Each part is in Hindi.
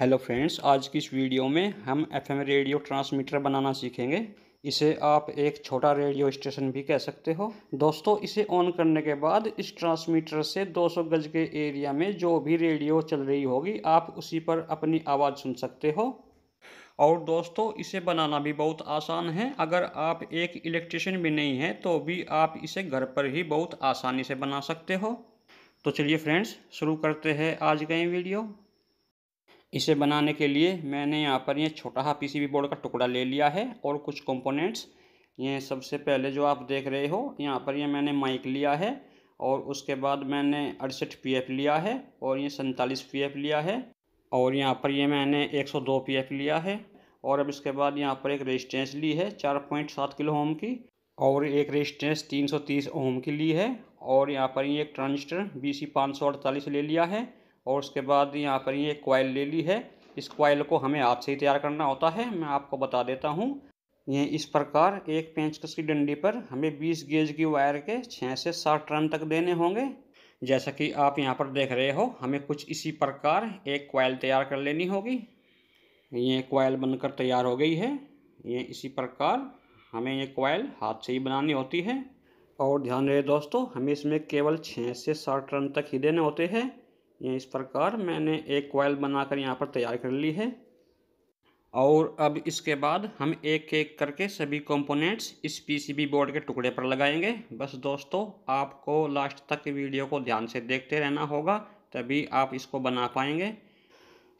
हेलो फ्रेंड्स आज की इस वीडियो में हम एफएम रेडियो ट्रांसमीटर बनाना सीखेंगे इसे आप एक छोटा रेडियो स्टेशन भी कह सकते हो दोस्तों इसे ऑन करने के बाद इस ट्रांसमीटर से 200 गज के एरिया में जो भी रेडियो चल रही होगी आप उसी पर अपनी आवाज़ सुन सकते हो और दोस्तों इसे बनाना भी बहुत आसान है अगर आप एक इलेक्ट्रिशियन भी नहीं हैं तो भी आप इसे घर पर ही बहुत आसानी से बना सकते हो तो चलिए फ्रेंड्स शुरू करते हैं आज का ये वीडियो इसे बनाने के लिए मैंने यहाँ पर ये छोटा सा पी बोर्ड का टुकड़ा ले लिया है और कुछ कंपोनेंट्स ये सबसे पहले जो आप देख रहे हो यहाँ पर ये मैंने माइक लिया है और उसके बाद मैंने अड़सठ पी लिया है और ये सैंतालीस पी लिया है और यहाँ पर ये मैंने एक सौ दो पी लिया है और अब इसके बाद यहाँ पर एक रेजिस्टेंस ली है चार पॉइंट सात किलो ओम की और एक रेजिस्टेंस तीन सौ तीस ओम की ली है और यहाँ पर ये एक ट्रांजिस्टर बी सी पाँच सौ अड़तालीस ले लिया है और उसके बाद यहाँ पर ये क्वाइल ले ली है इस क्वाइल को हमें हाथ से ही तैयार करना होता है मैं आपको बता देता हूँ ये इस प्रकार एक पेंचकस की डंडी पर हमें 20 गेज की वायर के छः से सात रन तक देने होंगे जैसा कि आप यहाँ पर देख रहे हो हमें कुछ इसी प्रकार एक क्वाइल तैयार कर लेनी होगी ये क्वाइल बनकर तैयार हो गई है ये इसी प्रकार हमें ये क्वाइल हाथ से ही बनानी होती है और ध्यान रहे दोस्तों हमें इसमें केवल छः से सात रन तक ही देने होते हैं ये इस प्रकार मैंने एक कॉयल बनाकर यहाँ पर तैयार कर ली है और अब इसके बाद हम एक एक करके सभी कंपोनेंट्स इस पीसीबी बोर्ड के टुकड़े पर लगाएंगे बस दोस्तों आपको लास्ट तक वीडियो को ध्यान से देखते रहना होगा तभी आप इसको बना पाएंगे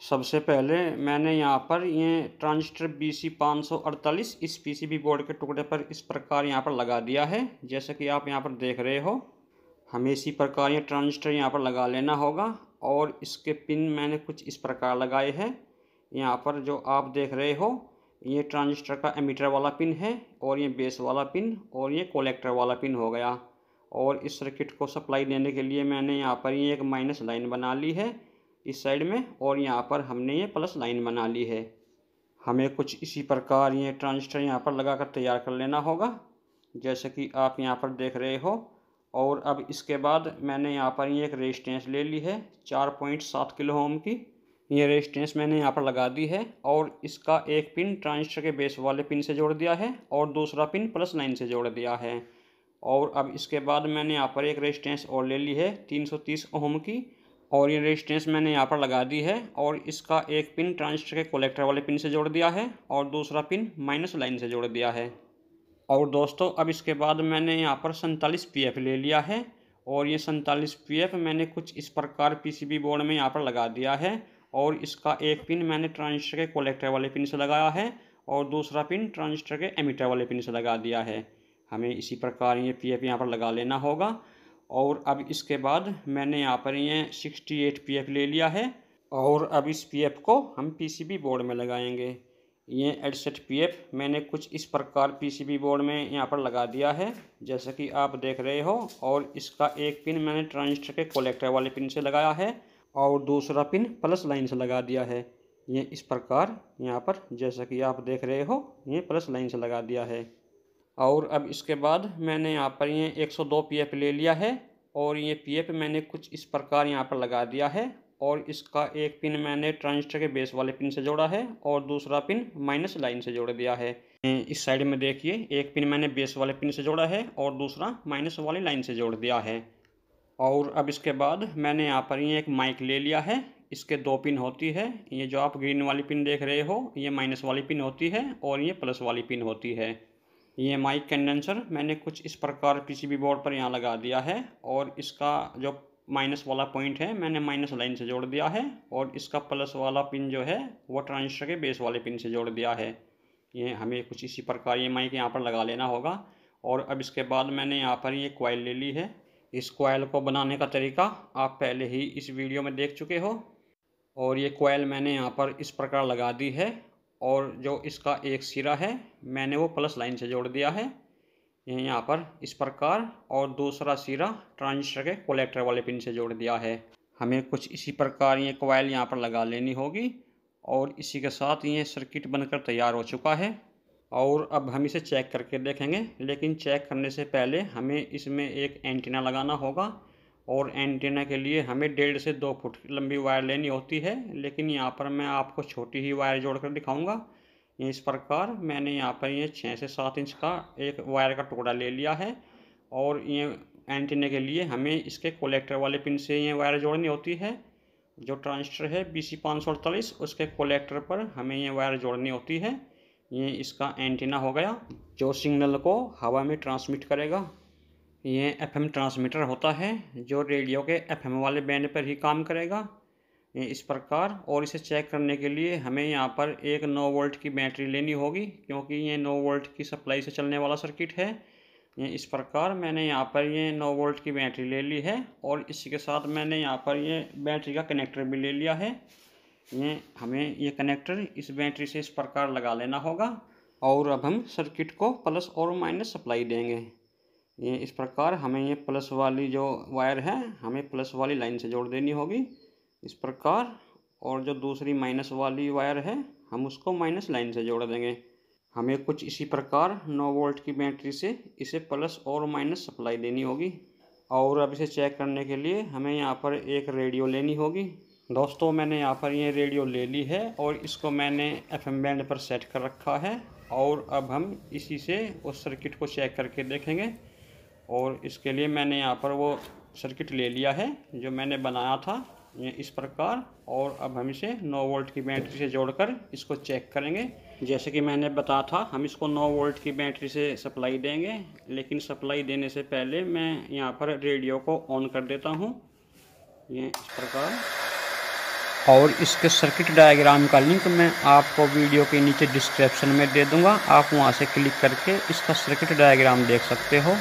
सबसे पहले मैंने यहाँ पर ये ट्रांजिस्टर बी सी पाँच सौ अड़तालीस इस पीसीबी बोर्ड के टुकड़े पर इस प्रकार यहाँ पर लगा दिया है जैसे कि आप यहाँ पर देख रहे हो हमें इसी प्रकार ये ट्रांजिस्टर यहाँ पर लगा लेना होगा और इसके पिन मैंने कुछ इस प्रकार लगाए हैं यहाँ पर जो आप देख रहे हो ये ट्रांजिस्टर का एमीटर वाला पिन है और ये बेस वाला पिन और ये कोलेक्टर वाला पिन हो गया और इस सर्किट को सप्लाई देने के लिए मैंने यहाँ पर ये एक माइनस लाइन बना ली है इस साइड में और यहाँ पर हमने ये प्लस लाइन बना ली है हमें कुछ इसी प्रकार ये ट्रांजिस्टर यहाँ पर लगा कर तैयार कर लेना होगा जैसे कि आप यहाँ पर देख रहे हो और अब इसके बाद मैंने यहाँ पर ये एक रेजिस्टेंस ले ली है चार पॉइंट सात किलो ओम की ये रेजिस्टेंस मैंने यहाँ पर लगा दी है और इसका एक पिन ट्रांजिस्टर के बेस वाले पिन से जोड़ दिया है और दूसरा पिन प्लस नाइन से जोड़ दिया है और अब इसके बाद मैंने यहाँ पर एक रेजिस्टेंस और ले ली है तीन सौ तीस ओम की और ये रेजिस्टेंस मैंने यहाँ पर लगा दी है और इसका एक पिन ट्रांजिस्टर के कलेक्टर वाले पिन से जोड़ दिया है और दूसरा पिन माइनस लाइन से जोड़ दिया है और दोस्तों अब इसके बाद मैंने यहाँ पर सैंतालीस पी ले लिया है और ये सैंतालीस पी मैंने कुछ इस प्रकार पीसीबी बोर्ड में यहाँ पर लगा दिया है और इसका एक पिन मैंने ट्रांजिस्टर के कोलेक्टर वाले पिन से लगाया है और दूसरा पिन ट्रांजिस्टर के एमिटर वाले पिन से लगा दिया है हमें इसी प्रकार ये पी एफ यहाँ पर लगा लेना होगा और अब इसके बाद मैंने यहाँ पर ये सिक्सटी एट पी एफ ले लिया है और अब इस पी एफ को हम बी बोर्ड में लगाएंगे ये एडसेट पीएफ मैंने कुछ इस प्रकार पीसीबी बोर्ड में यहाँ पर लगा दिया है जैसा कि आप देख रहे हो और इसका एक पिन मैंने ट्रांजिस्टर के कोलेक्टर वाले पिन से लगाया है और दूसरा पिन प्लस लाइन से लगा दिया है ये इस प्रकार यहाँ पर जैसा कि आप देख रहे हो ये प्लस लाइन से लगा दिया है और अब इसके बाद मैंने यहाँ पर ये पी एफ ले लिया है और ये एफ मैंने कुछ इस प्रकार यहाँ पर लगा दिया है और इसका एक पिन मैंने ट्रांजिस्टर के बेस वाले पिन से जोड़ा है और दूसरा पिन माइनस लाइन से जोड़ दिया है इस साइड में देखिए एक पिन मैंने बेस वाले पिन से जोड़ा है और दूसरा माइनस वाली लाइन से जोड़ दिया है और अब इसके बाद मैंने यहाँ पर ये एक माइक ले लिया है इसके दो पिन होती है ये जो आप ग्रीन वाली पिन देख रहे हो ये माइनस वाली पिन होती है और ये प्लस वाली पिन होती है ये माइक कंडेंसर मैंने कुछ इस प्रकार पीसीबी बोर्ड पर यहाँ लगा दिया है और इसका जो माइनस वाला पॉइंट है मैंने माइनस लाइन से जोड़ दिया है और इसका प्लस वाला पिन जो है वो ट्रांजिस्टर के बेस वाले पिन से जोड़ दिया है ये हमें कुछ इसी प्रकार ये माइक यहाँ पर लगा लेना होगा और अब इसके बाद मैंने यहाँ पर ये कॉयल ले ली है इस कॉयल को बनाने का तरीका आप पहले ही इस वीडियो में देख चुके हो और ये कॉयल मैंने यहाँ पर इस प्रकार लगा दी है और जो इसका एक सिरा है मैंने वो प्लस लाइन से जोड़ दिया है यहाँ पर इस प्रकार और दूसरा सिरा ट्रांजिस्टर के कोलेक्टर वाले पिन से जोड़ दिया है हमें कुछ इसी प्रकार ये कोयल यहाँ पर लगा लेनी होगी और इसी के साथ ये सर्किट बनकर तैयार हो चुका है और अब हम इसे चेक करके देखेंगे लेकिन चेक करने से पहले हमें इसमें एक एंटीना लगाना होगा और एंटीना के लिए हमें डेढ़ से दो फुट लंबी वायर लेनी होती है लेकिन यहाँ पर मैं आपको छोटी ही वायर जोड़कर दिखाऊंगा इस प्रकार मैंने यहाँ पर ये छः से सात इंच का एक वायर का टुकड़ा ले लिया है और ये एंटीने के लिए हमें इसके कोलेक्टर वाले पिन से ये वायर जोड़नी होती है जो ट्रांजिस्टर है बी सी पाँच सौ अड़तालीस उसके कोलेक्टर पर हमें ये वायर जोड़नी होती है ये इसका एंटीना हो गया जो सिग्नल को हवा में ट्रांसमिट करेगा ये एफएम ट्रांसमीटर होता है जो रेडियो के एफएम वाले बैंड पर ही काम करेगा इस प्रकार और इसे चेक करने के लिए हमें यहाँ पर एक 9 वोल्ट की बैटरी लेनी होगी क्योंकि ये 9 वोल्ट की सप्लाई से चलने वाला सर्किट है इस प्रकार मैंने यहाँ पर ये 9 वोल्ट की बैटरी ले ली है और इसी के साथ मैंने यहाँ पर ये बैटरी का कनेक्टर भी ले लिया है ये हमें ये कनेक्टर इस बैटरी से इस प्रकार लगा लेना होगा और अब हम सर्किट को प्लस और माइनस सप्लाई देंगे ये इस प्रकार हमें ये प्लस वाली जो वायर है हमें प्लस वाली लाइन से जोड़ देनी होगी इस प्रकार और जो दूसरी माइनस वाली वायर है हम उसको माइनस लाइन से जोड़ देंगे हमें कुछ इसी प्रकार 9 वोल्ट की बैटरी से इसे प्लस और माइनस सप्लाई देनी होगी और अब इसे चेक करने के लिए हमें यहाँ पर एक रेडियो लेनी होगी दोस्तों मैंने यहाँ पर ये रेडियो ले ली है और इसको मैंने एफएम बैंड पर सेट कर रखा है और अब हम इसी से उस सर्किट को चेक करके देखेंगे और इसके लिए मैंने यहाँ पर वो सर्किट ले लिया है जो मैंने बनाया था ये इस प्रकार और अब हम इसे 9 वोल्ट की बैटरी से जोड़कर इसको चेक करेंगे जैसे कि मैंने बताया था हम इसको 9 वोल्ट की बैटरी से सप्लाई देंगे लेकिन सप्लाई देने से पहले मैं यहाँ पर रेडियो को ऑन कर देता हूँ ये इस प्रकार और इसके सर्किट डायग्राम का लिंक मैं आपको वीडियो के नीचे डिस्क्रिप्शन में दे दूँगा आप वहाँ से क्लिक करके इसका सर्किट डायग्राम देख सकते हो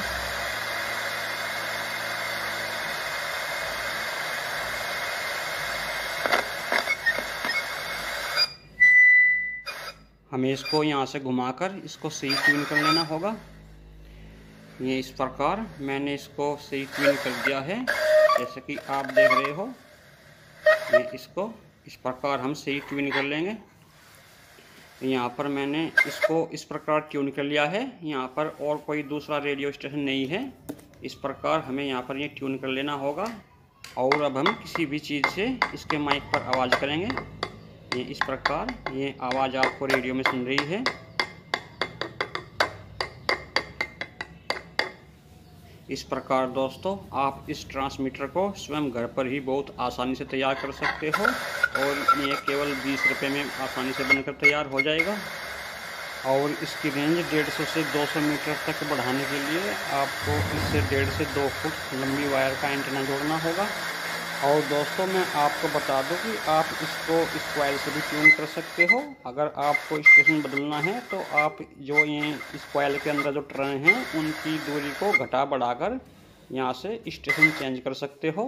हमें इसको यहाँ से घुमाकर इसको सही ट्यून कर लेना होगा ये इस प्रकार मैंने इसको सही ट्यून कर दिया है जैसे कि आप देख रहे हो ये इसको इस प्रकार हम सही ट्यून कर लेंगे यहाँ पर मैंने इसको इस प्रकार ट्यून कर लिया है यहाँ पर और कोई दूसरा रेडियो स्टेशन नहीं है इस प्रकार हमें यहाँ पर ये ट्यून कर लेना होगा और अब हम किसी भी चीज़ से इसके माइक पर आवाज़ करेंगे ये इस प्रकार ये आवाज़ आपको रेडियो में सुन रही है इस प्रकार दोस्तों आप इस ट्रांसमीटर को स्वयं घर पर ही बहुत आसानी से तैयार कर सकते हो और ये केवल बीस रुपये में आसानी से बनकर तैयार हो जाएगा और इसकी रेंज 150 से 200 मीटर तक बढ़ाने के लिए आपको इससे डेढ़ से दो फुट लंबी वायर का एंटीना जोड़ना होगा और दोस्तों मैं आपको बता दूं कि आप इसको इस क्वाइल से भी ट्यून कर सकते हो अगर आपको स्टेशन बदलना है तो आप जो ये इस क्वाइल के अंदर जो ट्रेन हैं उनकी दूरी को घटा बढ़ाकर यहाँ से स्टेशन चेंज कर सकते हो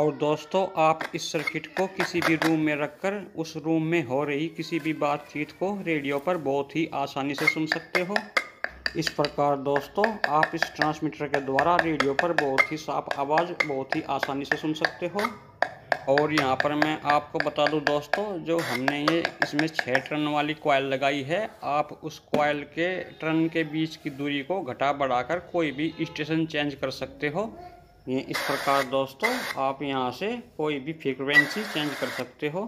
और दोस्तों आप इस सर्किट को किसी भी रूम में रखकर उस रूम में हो रही किसी भी बातचीत को रेडियो पर बहुत ही आसानी से सुन सकते हो इस प्रकार दोस्तों आप इस ट्रांसमीटर के द्वारा रेडियो पर बहुत ही साफ आवाज़ बहुत ही आसानी से सुन सकते हो और यहाँ पर मैं आपको बता दूँ दोस्तों जो हमने ये इसमें छः टर्न वाली कॉयल लगाई है आप उस कॉयल के टर्न के बीच की दूरी को घटा बढ़ाकर कोई भी स्टेशन चेंज कर सकते हो ये इस प्रकार दोस्तों आप यहाँ से कोई भी फ्रिक्वेंसी चेंज कर सकते हो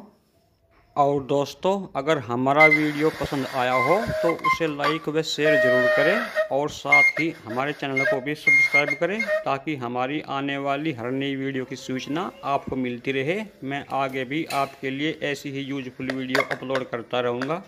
और दोस्तों अगर हमारा वीडियो पसंद आया हो तो उसे लाइक व शेयर ज़रूर करें और साथ ही हमारे चैनल को भी सब्सक्राइब करें ताकि हमारी आने वाली हर नई वीडियो की सूचना आपको मिलती रहे मैं आगे भी आपके लिए ऐसी ही यूजफुल वीडियो अपलोड करता रहूँगा